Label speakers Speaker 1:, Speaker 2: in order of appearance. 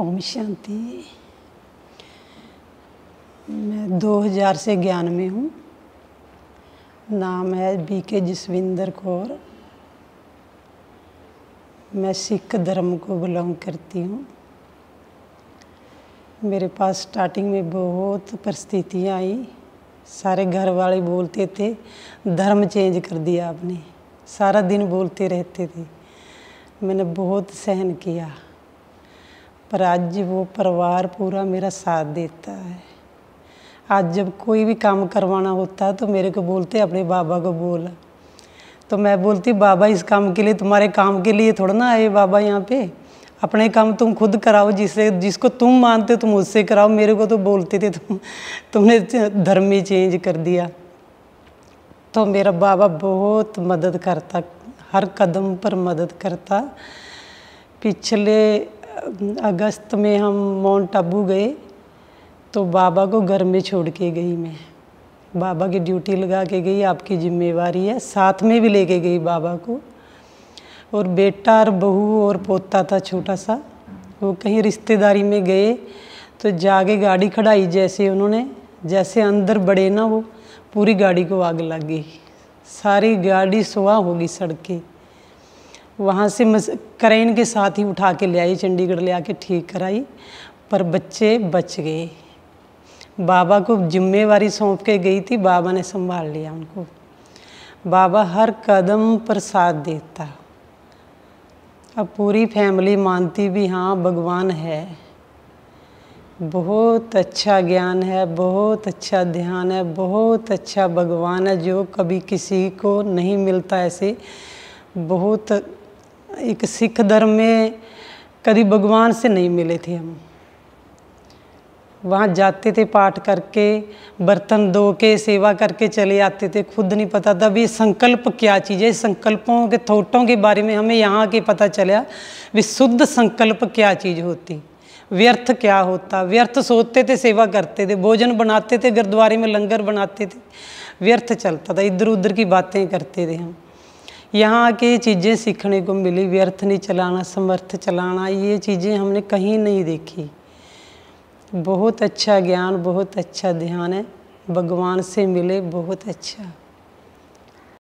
Speaker 1: ओम शांति मैं 2000 से ज्ञान में हूँ नाम है बी के जसविंदर कौर मैं सिख धर्म को बिलोंग करती हूँ मेरे पास स्टार्टिंग में बहुत परिस्थितियाँ आई सारे घर वाले बोलते थे धर्म चेंज कर दिया आपने सारा दिन बोलते रहते थे मैंने बहुत सहन किया पर आज वो परिवार पूरा मेरा साथ देता है आज जब कोई भी काम करवाना होता है तो मेरे को बोलते अपने बाबा को बोल तो मैं बोलती बाबा इस काम के लिए तुम्हारे काम के लिए थोड़ा ना आए बाबा यहाँ पे अपने काम तुम खुद कराओ जिसे जिसको तुम मानते हो तुम उससे कराओ मेरे को तो बोलते थे तुम तुमने धर्म ही चेंज कर दिया तो मेरा बाबा बहुत मदद करता हर कदम पर मदद करता पिछले अगस्त में हम माउंट आबू गए तो बाबा को घर में छोड़ के गई मैं बाबा की ड्यूटी लगा के गई आपकी जिम्मेवारी है साथ में भी लेके गई बाबा को और बेटा और बहू और पोता था छोटा सा वो कहीं रिश्तेदारी में गए तो जाके गाड़ी खड़ाई जैसे उन्होंने जैसे अंदर बड़े ना वो पूरी गाड़ी को आग लग गई सारी गाड़ी सुबह होगी सड़कें वहाँ से मस करेन के साथ ही उठा के ले आई चंडीगढ़ ले आके ठीक कराई पर बच्चे बच गए बाबा को जिम्मेवारी सौंप के गई थी बाबा ने संभाल लिया उनको बाबा हर कदम पर साथ देता अब पूरी फैमिली मानती भी हाँ भगवान है बहुत अच्छा ज्ञान है बहुत अच्छा ध्यान है बहुत अच्छा भगवान है जो कभी किसी को नहीं मिलता ऐसे बहुत एक सिख धर्म में कभी भगवान से नहीं मिले थे हम वहाँ जाते थे पाठ करके बर्तन धो के सेवा करके चले आते थे खुद नहीं पता था भी संकल्प क्या चीज़ है संकल्पों के थोटों के बारे में हमें यहाँ के पता चला भी शुद्ध संकल्प क्या चीज़ होती व्यर्थ क्या होता व्यर्थ सोते थे सेवा करते थे भोजन बनाते थे गुरुद्वारे में लंगर बनाते थे व्यर्थ चलता था इधर उधर की बातें करते थे हम यहाँ आके ये चीज़ें सीखने को मिली व्यर्थ नहीं चलाना समर्थ चलाना ये चीज़ें हमने कहीं नहीं देखी बहुत अच्छा ज्ञान बहुत अच्छा ध्यान है भगवान से मिले बहुत अच्छा